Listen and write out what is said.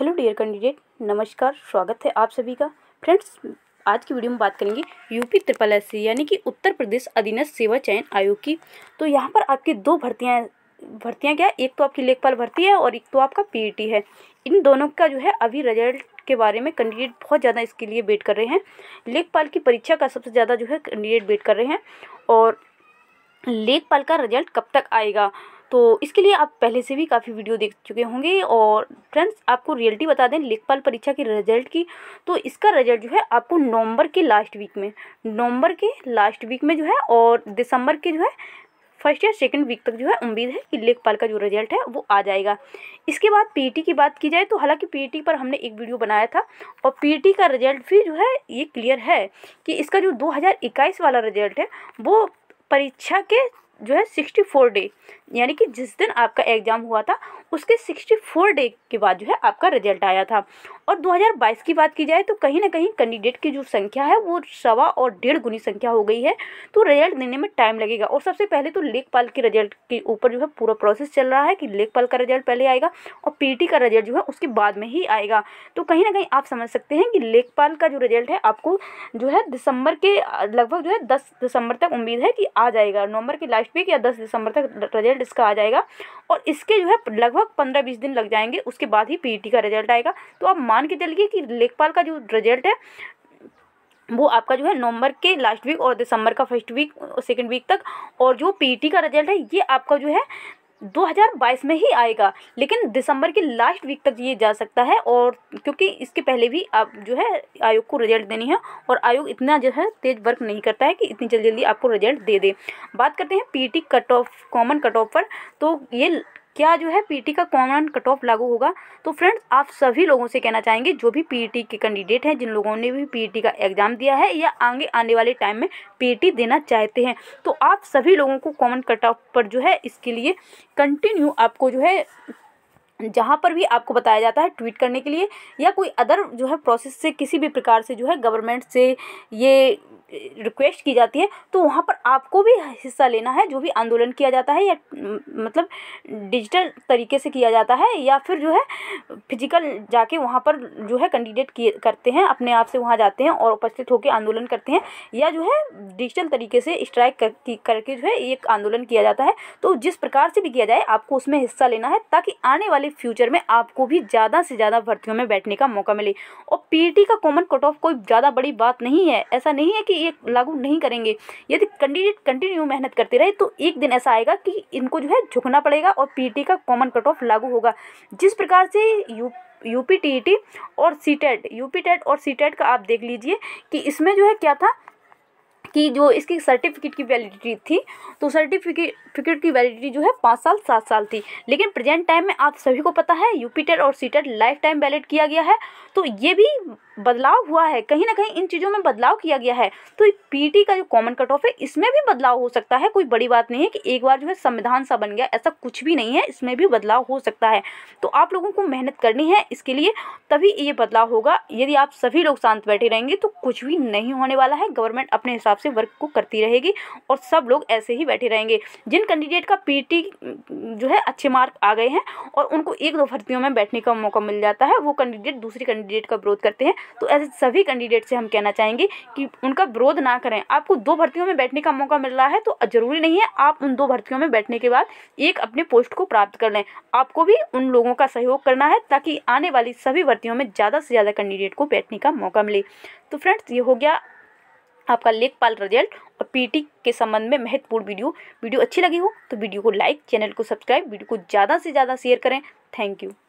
hello dear candidate नमस्कार स्वागत है आप सभी का फ्रेंड्स आज की वीडियो में बात करेंगे यूपी त्रिपल एस यानी कि उत्तर प्रदेश अधीनस्थ सेवा चयन आयोग की तो यहाँ पर आपकी दो भर्तियाँ भर्तियाँ क्या एक तो आपकी लेखपाल भर्ती है और एक तो आपका पीईटी है इन दोनों का जो है अभी रिजल्ट के बारे में कैंडिडेट बहुत ज़्यादा इसके लिए वेट कर रहे हैं लेखपाल की परीक्षा का सबसे ज़्यादा जो है कैंडिडेट वेट कर रहे हैं और लेखपाल का रिजल्ट कब तक आएगा तो इसके लिए आप पहले से भी काफ़ी वीडियो देख चुके होंगे और फ्रेंड्स आपको रियलिटी बता दें लेखपाल परीक्षा के रिजल्ट की तो इसका रिजल्ट जो है आपको नवंबर के लास्ट वीक में नवंबर के लास्ट वीक में जो है और दिसंबर के जो है फर्स्ट या सेकंड वीक तक जो है उम्मीद है कि लेखपाल का जो रिजल्ट है वो आ जाएगा इसके बाद पीईटी की बात की जाए तो हालांकि पीईटी पर हमने एक वीडियो बनाया था और पीईटी का रिजल्ट भी जो है ये क्लियर है कि इसका जो 2021 वाला रिजल्ट है वो परीक्षा के जो है सिक्सटी फोर डे यानी कि जिस दिन आपका एग्ज़ाम हुआ था उसके सिक्सटी फोर डे के बाद जो है आपका रिजल्ट आया था और 2022 की बात की जाए तो कहीं ना कहीं कैंडिडेट की जो संख्या है वो सवा और डेढ़ गुनी संख्या हो गई है तो रिजल्ट देने में टाइम लगेगा और सबसे पहले तो लेखपाल के रिजल्ट के ऊपर जो है पूरा प्रोसेस चल रहा है कि लेखपाल का रिजल्ट पहले आएगा और पी का रिजल्ट जो है उसके बाद में ही आएगा तो कहीं ना कहीं आप समझ सकते हैं कि लेखपाल का जो रिजल्ट है आपको जो है दिसंबर के लगभग जो है दस दिसंबर तक उम्मीद है कि आ जाएगा नवंबर के लास्ट वीक या दस दिसंबर तक रिजल्ट इसका आ जाएगा और इसके जो है लगभग पंद्रह बीस दिन लग जाएंगे उसके बाद ही पी e का रिजल्ट आएगा तो आप मान के चलिए कि लेखपाल का जो रिजल्ट है वो आपका जो है नवंबर के लास्ट वीक और दिसंबर का फर्स्ट वीक सेकंड वीक तक और जो पीटी e का रिजल्ट है ये आपका जो है 2022 में ही आएगा लेकिन दिसंबर की लास्ट वीक तक ये जा सकता है और क्योंकि इसके पहले भी आप जो है आयोग को रिजल्ट देनी है और आयोग इतना जो है तेज वर्क नहीं करता है कि इतनी जल्दी जल्दी आपको रिजल्ट दे दे बात करते हैं PT cut off common cut off पर तो ये क्या जो है पीटी का कॉमन कट ऑफ लागू होगा तो फ्रेंड्स आप सभी लोगों से कहना चाहेंगे जो भी पीटी के कैंडिडेट हैं जिन लोगों ने भी पीटी का एग्ज़ाम दिया है या आगे आने वाले टाइम में पीटी देना चाहते हैं तो आप सभी लोगों को कॉमन कट ऑफ पर जो है इसके लिए कंटिन्यू आपको जो है जहाँ पर भी आपको बताया जाता है ट्वीट करने के लिए या कोई अदर जो है प्रोसेस से किसी भी प्रकार से जो है गवर्नमेंट से ये रिक्वेस्ट की जाती है तो वहाँ पर आपको भी हिस्सा लेना है जो भी आंदोलन किया जाता है या मतलब डिजिटल तरीके से किया जाता है या फिर जो है फिजिकल जाके वहाँ पर जो है कैंडिडेट किए करते हैं अपने आप से वहाँ जाते हैं और उपस्थित होकर आंदोलन करते हैं या जो है डिजिटल तरीके से स्ट्राइक कर, करके जो है एक आंदोलन किया जाता है तो जिस प्रकार से भी किया जाए आपको उसमें हिस्सा लेना है ताकि आने वाले फ्यूचर में आपको भी ज़्यादा से ज़्यादा भर्तियों में बैठने का मौका मिले और पी e का कॉमन कट ऑफ कोई ज़्यादा बड़ी बात नहीं है ऐसा नहीं है कि ये लागू नहीं करेंगे यदि कैंडिडेट कंटिन्यू मेहनत करते रहे तो एक दिन ऐसा आएगा कि इनको जो है झुकना पड़ेगा और पी का कॉमन कट ऑफ लागू होगा जिस प्रकार से यू यू e और सीटेट यूपी टेट और सीटेट e का आप देख लीजिए कि इसमें जो है क्या था कि जो इसकी सर्टिफिकेट की वैलिडिटी थी तो सर्टिफिकेट की वैलिडिटी जो है पाँच साल सात साल थी लेकिन प्रेजेंट टाइम में आप सभी को पता है यूपीटेट e और सीटेट लाइफ टाइम वैलिड किया गया है तो ये भी बदलाव हुआ है कहीं ना कहीं इन चीज़ों में बदलाव किया गया है तो पीटी का जो कॉमन कट ऑफ है इसमें भी बदलाव हो सकता है कोई बड़ी बात नहीं है कि एक बार जो है संविधान सा बन गया ऐसा कुछ भी नहीं है इसमें भी बदलाव हो सकता है तो आप लोगों को मेहनत करनी है इसके लिए तभी ये बदलाव होगा यदि आप सभी लोग शांत बैठे रहेंगे तो कुछ भी नहीं होने वाला है गवर्नमेंट अपने हिसाब से वर्क को करती रहेगी और सब लोग ऐसे ही बैठे रहेंगे जिन कैंडिडेट का पीटी जो है अच्छे मार्क आ गए हैं और उनको एक दो भर्तियों में बैठने का मौका मिल जाता है वो कैंडिडेट दूसरे कैंडिडेट का विरोध करते हैं तो ऐसे सभी कैंडिडेट से हम कहना चाहेंगे कि उनका विरोध ना करें आपको दो भर्तियों में बैठने का मौका मिल रहा है तो ज़रूरी नहीं है आप उन दो भर्तियों में बैठने के बाद एक अपने पोस्ट को प्राप्त कर लें आपको भी उन लोगों का सहयोग करना है ताकि आने वाली सभी भर्तियों में ज़्यादा से ज़्यादा कैंडिडेट को बैठने का मौका मिले तो फ्रेंड्स ये हो गया आपका लेखपाल रिजल्ट और पीटी के संबंध में महत्वपूर्ण वीडियो वीडियो अच्छी लगी हो तो वीडियो को लाइक चैनल को सब्सक्राइब वीडियो को ज़्यादा से ज़्यादा शेयर करें थैंक यू